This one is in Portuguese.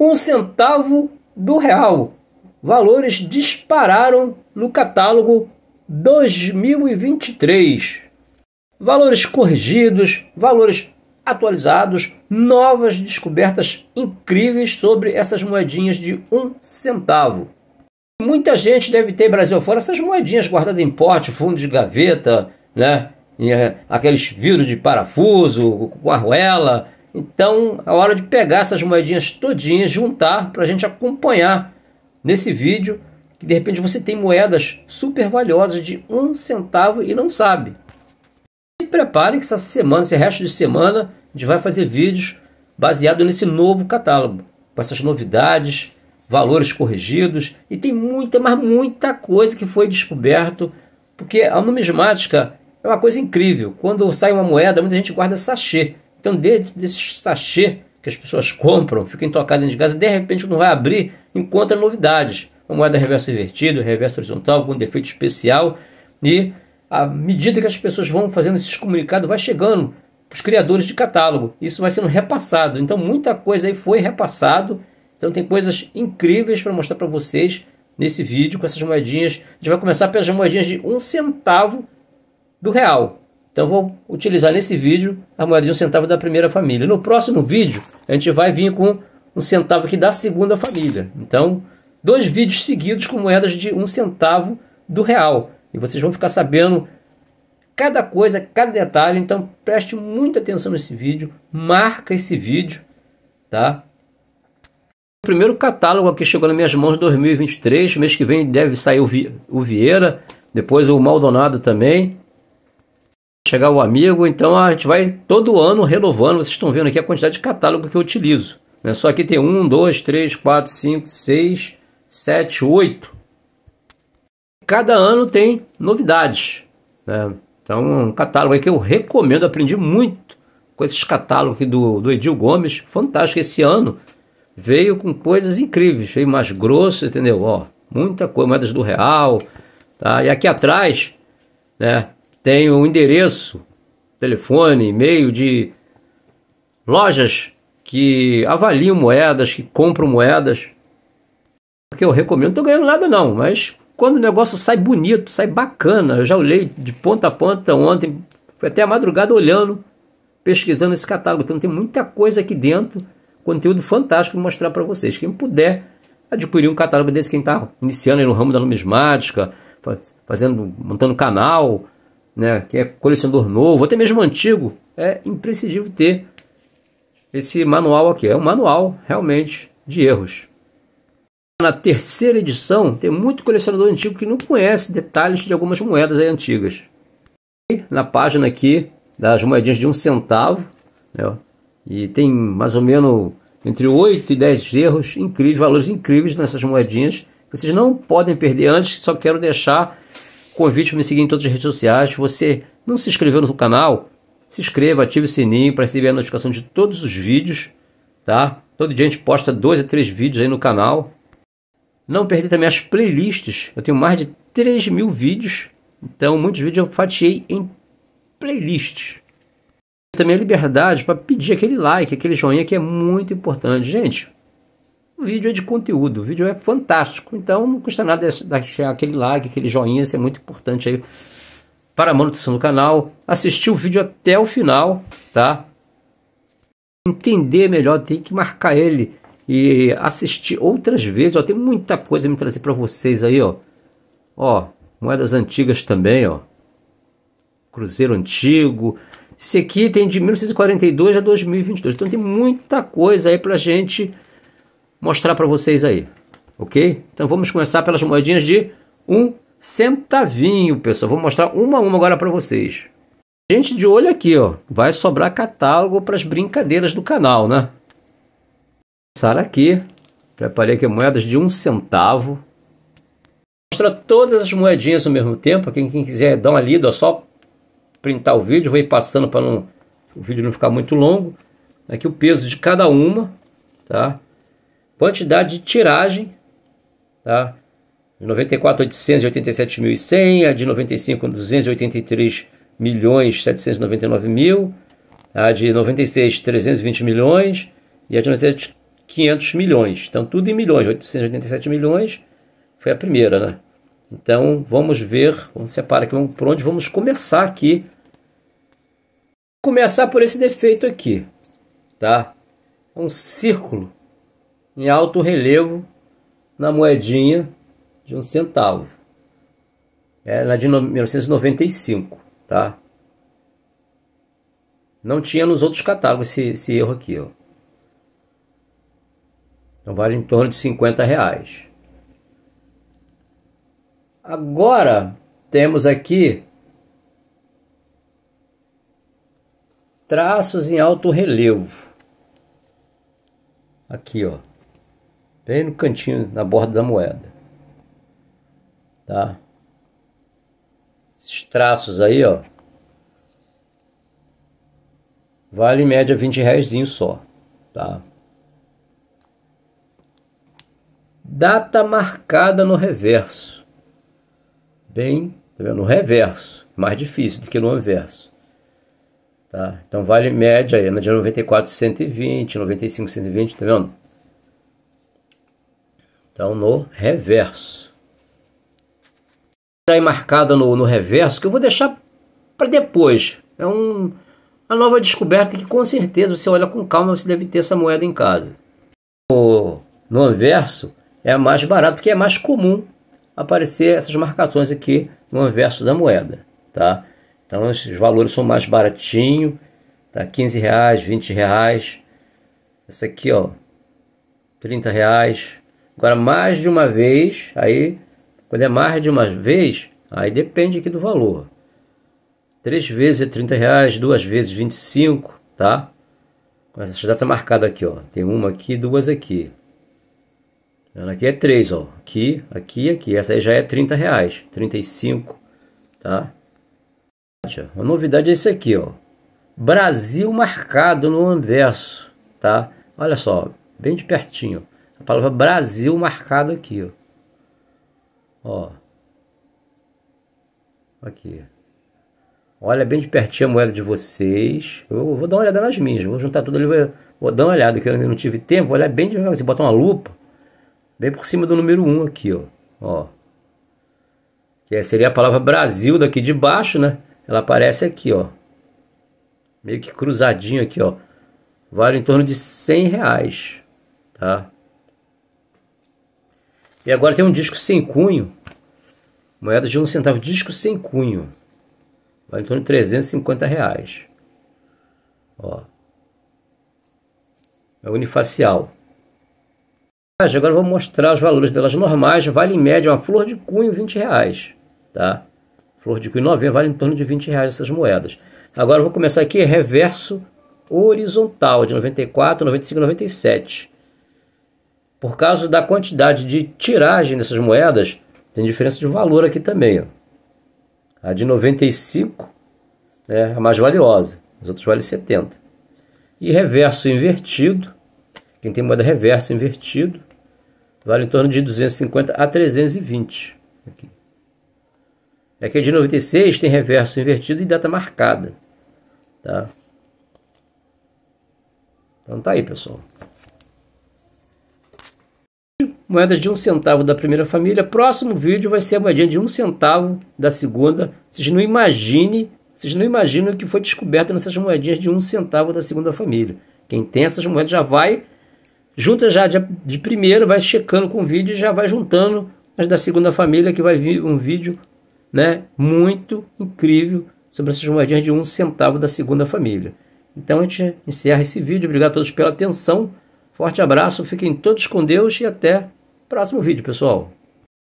um centavo do real. Valores dispararam no catálogo 2023. Valores corrigidos, valores atualizados, novas descobertas incríveis sobre essas moedinhas de um centavo. Muita gente deve ter Brasil fora essas moedinhas guardadas em porte, fundo de gaveta, né? Eh, aqueles vidros de parafuso, com arruela, então, é hora de pegar essas moedinhas todinhas, juntar para a gente acompanhar nesse vídeo que de repente você tem moedas super valiosas de um centavo e não sabe. E prepare que essa semana, esse resto de semana, a gente vai fazer vídeos baseado nesse novo catálogo, com essas novidades, valores corrigidos e tem muita, mas muita coisa que foi descoberto, porque a numismática é uma coisa incrível. Quando sai uma moeda, muita gente guarda sachê. Então, dentro desse sachê que as pessoas compram, fica intocado dentro de casa, de repente, quando vai abrir, encontra novidades. Uma moeda reversa invertida, reverso horizontal, algum defeito especial. E à medida que as pessoas vão fazendo esses comunicados, vai chegando para os criadores de catálogo. Isso vai sendo repassado. Então, muita coisa aí foi repassado. Então, tem coisas incríveis para mostrar para vocês nesse vídeo com essas moedinhas. A gente vai começar pelas moedinhas de um centavo do real. Então vou utilizar nesse vídeo a moeda de um centavo da primeira família. No próximo vídeo a gente vai vir com um centavo aqui da segunda família. Então dois vídeos seguidos com moedas de um centavo do real. E vocês vão ficar sabendo cada coisa, cada detalhe. Então preste muita atenção nesse vídeo, marca esse vídeo, tá? O primeiro catálogo aqui chegou nas minhas mãos 2023. Mês que vem deve sair o, Vi o Vieira, depois o Maldonado também chegar o amigo, então a gente vai todo ano renovando. Vocês estão vendo aqui a quantidade de catálogo que eu utilizo. Né? Só que tem um dois três quatro cinco seis sete oito Cada ano tem novidades. Né? Então, um catálogo que eu recomendo, aprendi muito com esses catálogos aqui do, do Edil Gomes. Fantástico. Esse ano veio com coisas incríveis, veio mais grosso, entendeu? Ó, muita coisa, moedas do real. Tá? E aqui atrás, né? tem o endereço, telefone, e-mail de lojas que avaliam moedas, que compram moedas. Porque eu recomendo, não estou ganhando nada não, mas quando o negócio sai bonito, sai bacana, eu já olhei de ponta a ponta ontem, foi até a madrugada olhando, pesquisando esse catálogo, então tem muita coisa aqui dentro, conteúdo fantástico para mostrar para vocês. Quem puder adquirir um catálogo desse, quem está iniciando no ramo da numismática, fazendo, montando canal, né, que é colecionador novo, até mesmo antigo, é imprescindível ter esse manual aqui. É um manual realmente de erros. Na terceira edição, tem muito colecionador antigo que não conhece detalhes de algumas moedas antigas. E na página aqui das moedinhas de um centavo, né, e tem mais ou menos entre 8 e 10 erros incríveis, valores incríveis nessas moedinhas. Vocês não podem perder antes, só quero deixar convite para me seguir em todas as redes sociais. Se você não se inscreveu no canal, se inscreva, ative o sininho para receber a notificação de todos os vídeos, tá? Todo dia a gente posta dois a três vídeos aí no canal. Não perder também as playlists. Eu tenho mais de 3 mil vídeos, então muitos vídeos eu fatiei em playlists. Também a liberdade para pedir aquele like, aquele joinha que é muito importante. Gente, o vídeo é de conteúdo, o vídeo é fantástico. Então não custa nada deixar aquele like, aquele joinha, isso é muito importante aí para a manutenção do canal. Assistir o vídeo até o final, tá? Entender melhor, tem que marcar ele e assistir outras vezes. Ó, tem muita coisa a me trazer para vocês aí, ó. Ó, moedas antigas também, ó. Cruzeiro antigo. Esse aqui tem de 1942 a 2022. Então tem muita coisa aí pra gente mostrar para vocês aí, ok? Então vamos começar pelas moedinhas de um centavinho, pessoal. Vou mostrar uma a uma agora para vocês. Gente de olho aqui, ó. Vai sobrar catálogo para as brincadeiras do canal, né? Começar aqui. Preparei aqui moedas de um centavo. Mostra todas as moedinhas ao mesmo tempo. Quem, quem quiser dar uma lida, é só printar o vídeo. Vou ir passando para o vídeo não ficar muito longo. Aqui o peso de cada uma, tá? quantidade de tiragem, tá? De 94, 887.100, a de 95, 283 milhões 799 mil, a de 96, 320 milhões e a de 97, 500 milhões. Então, tudo em milhões, 887 milhões foi a primeira, né? Então, vamos ver, vamos separar aqui, vamos, por onde vamos começar aqui. Começar por esse defeito aqui, tá? É um círculo em alto relevo na moedinha de um centavo. É, na de 1995, tá? Não tinha nos outros catálogos esse, esse erro aqui, ó. Então vale em torno de 50 reais. Agora temos aqui traços em alto relevo. Aqui, ó bem no cantinho, na borda da moeda. Tá? Esses traços aí, ó. Vale em média 20 reais só, tá? Data marcada no reverso. Bem, tá vendo? No reverso. Mais difícil do que no inverso. Tá? Então vale média aí, na dia 94, 120, 95, 120, tá vendo? Então, no reverso. Tá aí marcada no, no reverso, que eu vou deixar para depois. É um, uma nova descoberta que com certeza você olha com calma, você deve ter essa moeda em casa. O, no anverso é mais barato, porque é mais comum aparecer essas marcações aqui no anverso da moeda, tá? Então os valores são mais baratinho, tá? 15 reais, 20 reais. Essa aqui, ó, 30 reais, Agora, mais de uma vez, aí, quando é mais de uma vez, aí depende aqui do valor. Três vezes é 30 reais, duas vezes 25, tá? Com essa data marcada aqui, ó. Tem uma aqui, duas aqui. Ela aqui é três, ó. Aqui, aqui e aqui. Essa aí já é 30 reais, 35, tá? A novidade é esse aqui, ó. Brasil marcado no anverso, tá? Olha só, bem de pertinho palavra Brasil marcado aqui, ó. Ó. Aqui. Olha bem de pertinho a moeda de vocês. Eu vou dar uma olhada nas minhas. Vou juntar tudo ali. Vou, vou dar uma olhada, que eu ainda não tive tempo. Vou olhar bem de Você bota uma lupa. Bem por cima do número 1 um aqui, ó. Ó. Que seria a palavra Brasil daqui de baixo, né? Ela aparece aqui, ó. Meio que cruzadinho aqui, ó. Vale em torno de 100 reais, tá? E agora tem um disco sem cunho. Moeda de um centavo. Disco sem cunho. Vale em torno de 350 reais. Ó. É unifacial. Agora eu vou mostrar os valores delas normais. Vale em média uma flor de cunho 20 reais. Tá? Flor de cunho 90 vale em torno de 20 reais essas moedas. Agora eu vou começar aqui reverso horizontal de 94, 95 e 97 por causa da quantidade de tiragem dessas moedas, tem diferença de valor aqui também. Ó. A de 95 né, é a mais valiosa, as outras valem 70. E reverso invertido, quem tem moeda reverso invertido, vale em torno de 250 a 320. Aqui. É que a de 96 tem reverso invertido e data marcada. Tá? Então tá aí, pessoal moedas de um centavo da primeira família. Próximo vídeo vai ser a moedinha de um centavo da segunda. Vocês não imagine, vocês não imaginam o que foi descoberto nessas moedinhas de um centavo da segunda família. Quem tem essas moedas já vai, junta já de, de primeiro, vai checando com o vídeo e já vai juntando as da segunda família, que vai vir um vídeo né, muito incrível sobre essas moedinhas de um centavo da segunda família. Então a gente encerra esse vídeo. Obrigado a todos pela atenção. Forte abraço, fiquem todos com Deus e até Próximo vídeo, pessoal.